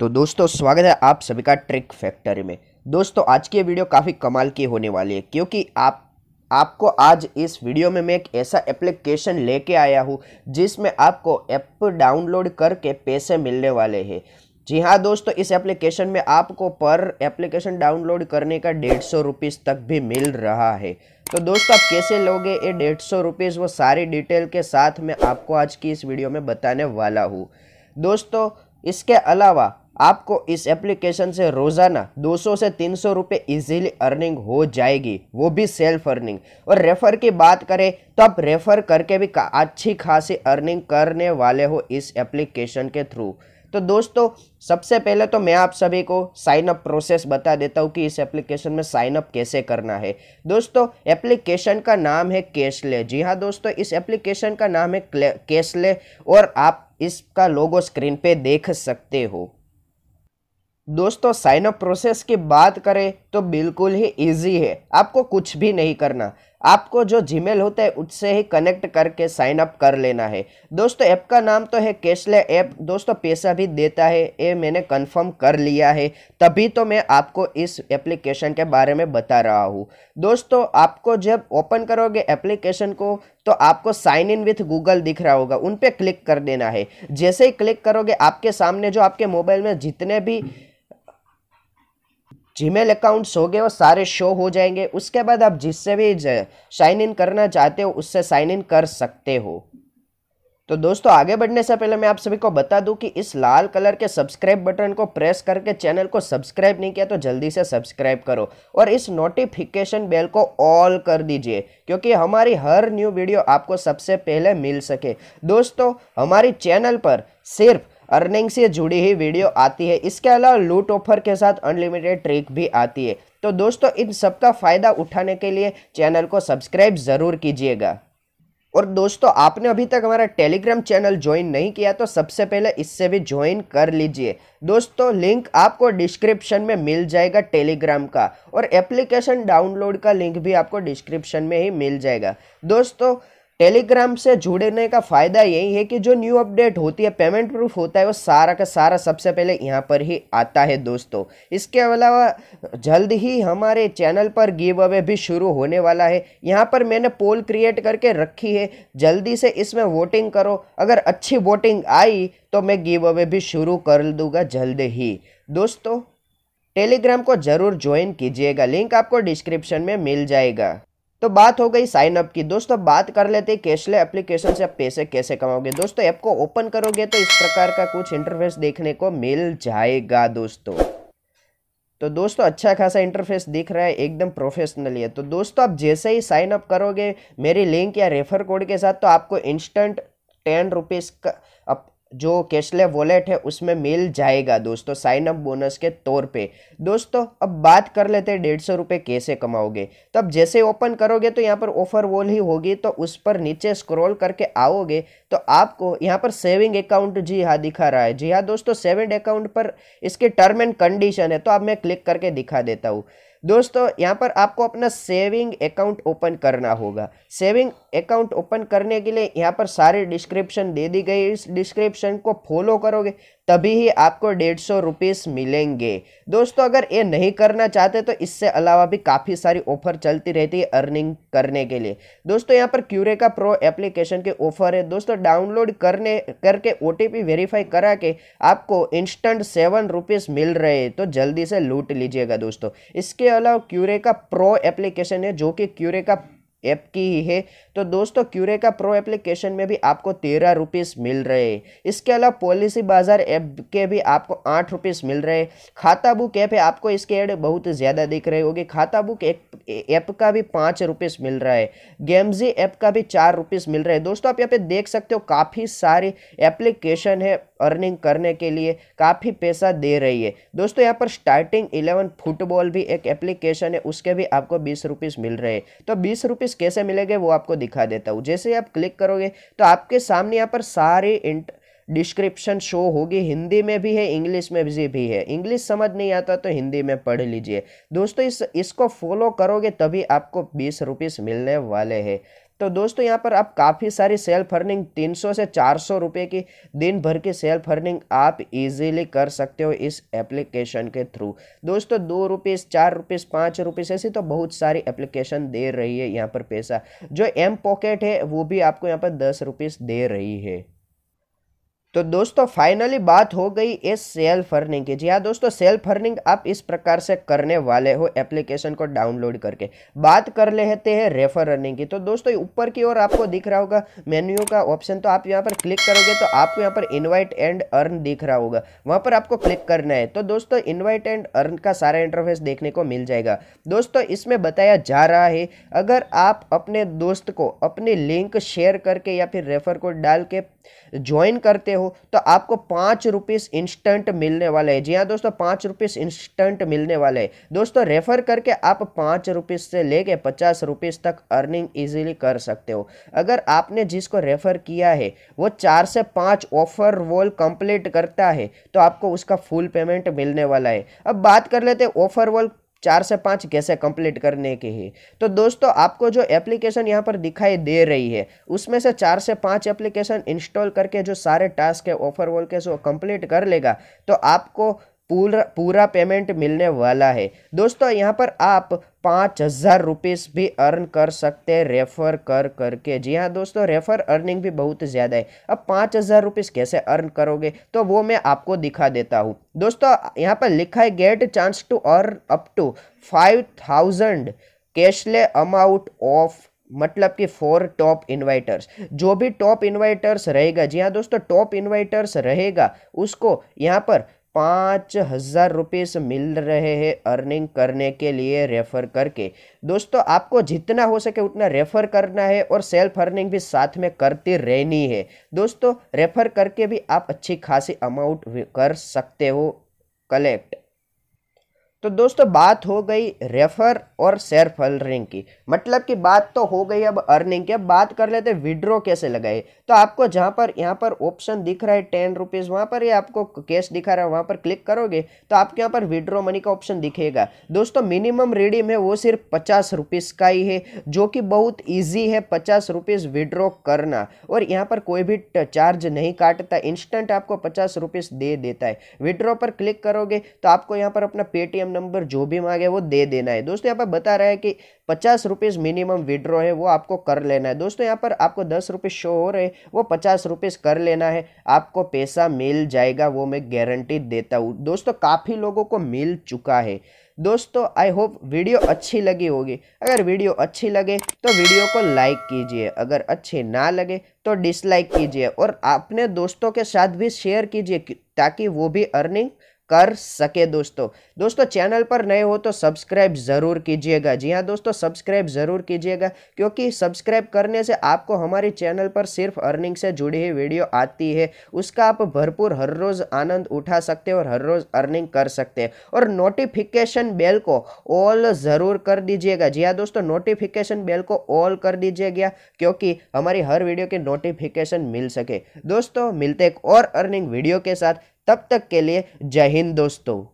तो दोस्तों स्वागत है आप सभी का ट्रिक फैक्ट्री में दोस्तों आज की वीडियो काफ़ी कमाल की होने वाली है क्योंकि आप आपको आज इस वीडियो में मैं एक ऐसा एप्लीकेशन लेके आया हूँ जिसमें आपको ऐप डाउनलोड करके पैसे मिलने वाले हैं जी हाँ दोस्तों इस एप्लीकेशन में आपको पर एप्लीकेशन डाउनलोड करने का डेढ़ सौ रुपीज़ तक भी मिल रहा है तो दोस्तों आप कैसे लोगे ये डेढ़ सौ रुपीज़ वो सारी डिटेल के साथ मैं आपको आज की इस वीडियो में बताने वाला हूँ दोस्तों इसके अलावा आपको इस एप्लीकेशन से रोज़ाना 200 से 300 सौ रुपये ईजिली अर्निंग हो जाएगी वो भी सेल्फ अर्निंग और रेफ़र की बात करें तो आप रेफ़र करके भी अच्छी खासी अर्निंग करने वाले हो इस एप्लीकेशन के थ्रू तो दोस्तों सबसे पहले तो मैं आप सभी को साइन अप प्रोसेस बता देता हूँ कि इस एप्लीकेशन में साइन अप कैसे करना है दोस्तों एप्लीकेशन का नाम है कैशले जी हाँ दोस्तों इस एप्लीकेशन का नाम है कैशले और आप इसका लोगो स्क्रीन पे देख सकते हो दोस्तों साइनअप प्रोसेस की बात करें तो बिल्कुल ही इजी है आपको कुछ भी नहीं करना आपको जो जीमेल होता है उससे ही कनेक्ट करके साइन अप कर लेना है दोस्तों ऐप का नाम तो है कैशले ऐप दोस्तों पैसा भी देता है ये मैंने कंफर्म कर लिया है तभी तो मैं आपको इस एप्लीकेशन के बारे में बता रहा हूँ दोस्तों आपको जब ओपन करोगे एप्लीकेशन को तो आपको साइन इन विथ गूगल दिख रहा होगा उन पर क्लिक कर देना है जैसे ही क्लिक करोगे आपके सामने जो आपके मोबाइल में जितने भी जीमेल अकाउंट्स हो गए वो सारे शो हो जाएंगे उसके बाद आप जिससे भी साइन इन करना चाहते हो उससे साइन इन कर सकते हो तो दोस्तों आगे बढ़ने से पहले मैं आप सभी को बता दूं कि इस लाल कलर के सब्सक्राइब बटन को प्रेस करके चैनल को सब्सक्राइब नहीं किया तो जल्दी से सब्सक्राइब करो और इस नोटिफिकेशन बेल को ऑल कर दीजिए क्योंकि हमारी हर न्यू वीडियो आपको सबसे पहले मिल सके दोस्तों हमारी चैनल पर सिर्फ अर्निंग से जुड़ी ही वीडियो आती है इसके अलावा लूट ऑफर के साथ अनलिमिटेड ट्रिक भी आती है तो दोस्तों इन सब का फ़ायदा उठाने के लिए चैनल को सब्सक्राइब ज़रूर कीजिएगा और दोस्तों आपने अभी तक हमारा टेलीग्राम चैनल ज्वाइन नहीं किया तो सबसे पहले इससे भी ज्वाइन कर लीजिए दोस्तों लिंक आपको डिस्क्रिप्शन में मिल जाएगा टेलीग्राम का और एप्लीकेशन डाउनलोड का लिंक भी आपको डिस्क्रिप्शन में ही मिल जाएगा दोस्तों टेलीग्राम से जुड़ने का फ़ायदा यही है कि जो न्यू अपडेट होती है पेमेंट प्रूफ होता है वो सारा का सारा सबसे पहले यहाँ पर ही आता है दोस्तों इसके अलावा जल्द ही हमारे चैनल पर गिव अवे भी शुरू होने वाला है यहाँ पर मैंने पोल क्रिएट करके रखी है जल्दी से इसमें वोटिंग करो अगर अच्छी वोटिंग आई तो मैं गिव अवे भी शुरू कर दूंगा जल्द ही दोस्तों टेलीग्राम को ज़रूर ज्वाइन कीजिएगा लिंक आपको डिस्क्रिप्शन में मिल जाएगा तो बात हो गई साइन अप की दोस्तों बात कर लेते हैं कैशले एप्लीकेशन से आप पैसे कैसे कमाओगे दोस्तों ऐप को ओपन करोगे तो इस प्रकार का कुछ इंटरफेस देखने को मिल जाएगा दोस्तों तो दोस्तों अच्छा खासा इंटरफेस दिख रहा है एकदम प्रोफेशनली है तो दोस्तों आप जैसे ही साइन अप करोगे मेरी लिंक या रेफर कोड के साथ तो आपको इंस्टेंट टेन रुपीज़ का आप जो कैशले वॉलेट है उसमें मिल जाएगा दोस्तों साइन अप बोनस के तौर पे दोस्तों अब बात कर लेते हैं डेढ़ सौ रुपये कैसे कमाओगे तब तो जैसे ओपन करोगे तो यहाँ पर ऑफर वॉल ही होगी तो उस पर नीचे स्क्रॉल करके आओगे तो आपको यहाँ पर सेविंग अकाउंट जी हाँ दिखा रहा है जी हाँ दोस्तों सेविंग अकाउंट पर इसके टर्म एंड कंडीशन है तो अब मैं क्लिक करके दिखा देता हूँ दोस्तों यहाँ पर आपको अपना सेविंग अकाउंट ओपन करना होगा सेविंग अकाउंट ओपन करने के लिए यहाँ पर सारे डिस्क्रिप्शन दे दी गई इस डिस्क्रिप्शन को फॉलो करोगे तभी ही आपको डेढ़ सौ रुपीज़ मिलेंगे दोस्तों अगर ये नहीं करना चाहते तो इससे अलावा भी काफ़ी सारी ऑफर चलती रहती है अर्निंग करने के लिए दोस्तों यहाँ पर क्यूरे का प्रो एप्लीकेशन के ऑफर है दोस्तों डाउनलोड करने करके ओ वेरीफाई करा के आपको इंस्टेंट सेवन रुपीज़ मिल रहे तो जल्दी से लूट लीजिएगा दोस्तों इसके अलावा क्यूरे का प्रो एप्लीकेशन है जो कि क्यूरे का ऐप की ही है तो दोस्तों क्यूरे का प्रो एप्लीकेशन में भी आपको तेरह रुपीज़ मिल रहे हैं इसके अलावा पॉलिसी बाजार ऐप के भी आपको आठ रुपीज़ मिल रहे खाता बुक ऐप है आपको इसके एड बहुत ज़्यादा दिख रहे होगी खाता बुक ऐप का भी पाँच रुपीज़ मिल रहा है गेमजी ऐप का भी चार रुपीज़ मिल रहा है दोस्तों आप यहाँ पे देख सकते हो काफ़ी सारी एप्लीकेशन है अर्निंग करने के लिए काफ़ी पैसा दे रही है दोस्तों यहाँ पर स्टार्टिंग इलेवन फुटबॉल भी एक एप्लीकेशन है उसके भी आपको बीस रुपीज़ मिल रहे हैं तो बीस रुपीज़ कैसे मिलेंगे वो आपको दिखा देता हूँ जैसे आप क्लिक करोगे तो आपके सामने यहाँ पर सारे इंट डिस्क्रिप्शन शो होगी हिंदी में भी है इंग्लिश में भी है इंग्लिश समझ नहीं आता तो हिंदी में पढ़ लीजिए दोस्तों इस इसको फॉलो करोगे तभी आपको बीस रुपीस मिलने वाले हैं तो दोस्तों यहाँ पर आप काफ़ी सारी सेल्फ अर्निंग 300 से 400 रुपए की दिन भर की सेल्फ अर्निंग आप इजीली कर सकते हो इस एप्लीकेशन के थ्रू दोस्तों दो रुपीज़ चार रुपीज़ पाँच रुपीज़ ऐसी तो बहुत सारी एप्लीकेशन दे रही है यहाँ पर पैसा जो एम पॉकेट है वो भी आपको यहाँ पर दस रुपीज़ दे रही है तो दोस्तों फाइनली बात हो गई इस सेल्फ अर्निंग की जी हाँ दोस्तों सेल्फ अर्निंग आप इस प्रकार से करने वाले हो एप्लीकेशन को डाउनलोड करके बात कर लेते हैं रेफर अर्निंग की तो दोस्तों ऊपर की ओर आपको दिख रहा होगा मेन्यू का ऑप्शन तो आप यहाँ पर क्लिक करोगे तो आपको यहाँ पर इन्वाइट एंड अर्न दिख रहा होगा वहाँ पर आपको क्लिक करना है तो दोस्तों इन्वाइट एंड अर्न का सारा इंटरफेस देखने को मिल जाएगा दोस्तों इसमें बताया जा रहा है अगर आप अपने दोस्त को अपनी लिंक शेयर करके या फिर रेफर कोड डाल के ज्वाइन करते हो तो आपको पाँच रुपीस इंस्टेंट मिलने वाले हैं जी हाँ दोस्तों पाँच रुपीस इंस्टेंट मिलने वाले हैं दोस्तों रेफ़र करके आप पाँच रुपीस से लेके पचास रुपीस तक अर्निंग इजीली कर सकते हो अगर आपने जिसको रेफ़र किया है वो चार से पाँच ऑफर वॉल कंप्लीट करता है तो आपको उसका फुल पेमेंट मिलने वाला है अब बात कर लेते ऑफर वॉल चार से पाँच कैसे कंप्लीट करने के ही तो दोस्तों आपको जो एप्लीकेशन यहाँ पर दिखाई दे रही है उसमें से चार से पाँच एप्लीकेशन इंस्टॉल करके जो सारे टास्क है ऑफर वॉल के जो कंप्लीट कर लेगा तो आपको पूरा पूरा पेमेंट मिलने वाला है दोस्तों यहाँ पर आप पाँच हज़ार रुपीज़ भी अर्न कर सकते हैं रेफ़र कर करके जी हाँ दोस्तों रेफ़र अर्निंग भी बहुत ज़्यादा है अब पाँच हज़ार रुपीज़ कैसे अर्न करोगे तो वो मैं आपको दिखा देता हूँ दोस्तों यहाँ पर लिखा है get chance to earn up to five thousand कैशले अमाउंट ऑफ मतलब कि फोर टॉप इन्वाइटर्स जो भी टॉप इन्वाइटर्स रहेगा जी हाँ दोस्तों टॉप इन्वाइटर्स रहेगा उसको यहाँ पर पाँच हज़ार रुपीज़ मिल रहे हैं अर्निंग करने के लिए रेफ़र करके दोस्तों आपको जितना हो सके उतना रेफ़र करना है और सेल्फ अर्निंग भी साथ में करती रहनी है दोस्तों रेफ़र करके भी आप अच्छी खासी अमाउंट कर सकते हो कलेक्ट तो दोस्तों बात हो गई रेफर और शेयर अर्निंग की मतलब कि बात तो हो गई अब अर्निंग की अब बात कर लेते विड्रो कैसे लगाए तो आपको जहाँ पर यहाँ पर ऑप्शन दिख रहा है टेन रुपीज़ वहाँ पर ये आपको कैश दिखा रहा है वहाँ पर क्लिक करोगे तो आपके यहाँ पर विड्रो मनी का ऑप्शन दिखेगा दोस्तों मिनिमम रिडीम है वो सिर्फ पचास रुपीज़ का ही है जो कि बहुत ईजी है पचास रुपीज़ विड्रॉ करना और यहाँ पर कोई भी चार्ज नहीं काटता इंस्टेंट आपको पचास रुपीज़ दे देता है विड्रॉ पर क्लिक करोगे तो आपको यहाँ पर अपना पेटीएम नंबर जो भी मांगे वो दे देना है दोस्तों यहाँ पर बता रहा है कि पचास रुपीज़ मिनिमम विड्रॉ है वो आपको कर लेना है दोस्तों यहाँ पर आपको दस रुपीज़ शो हो रहे वो पचास रुपीज़ कर लेना है आपको पैसा मिल जाएगा वो मैं गारंटी देता हूँ दोस्तों काफ़ी लोगों को मिल चुका है दोस्तों आई होप वीडियो अच्छी लगी होगी अगर वीडियो अच्छी लगे तो वीडियो को लाइक कीजिए अगर अच्छी ना लगे तो डिसलाइक कीजिए और अपने दोस्तों के साथ भी शेयर कीजिए ताकि वो भी अर्निंग कर सके दोस्तों दोस्तों चैनल पर नए हो तो सब्सक्राइब ज़रूर कीजिएगा जी हाँ दोस्तों सब्सक्राइब ज़रूर कीजिएगा क्योंकि सब्सक्राइब करने से आपको हमारे चैनल पर सिर्फ अर्निंग से जुड़ी हुई वीडियो आती है उसका आप भरपूर हर रोज़ आनंद उठा सकते हैं और हर रोज़ अर्निंग कर सकते हैं और नोटिफिकेशन बेल को ऑल ज़रूर कर दीजिएगा जी हाँ दोस्तों नोटिफिकेशन बेल को ऑल कर दीजिएगा क्योंकि हमारी हर वीडियो के नोटिफिकेशन मिल सके दोस्तों मिलते एक और अर्निंग वीडियो के साथ तब तक के लिए जय हिंद दोस्तों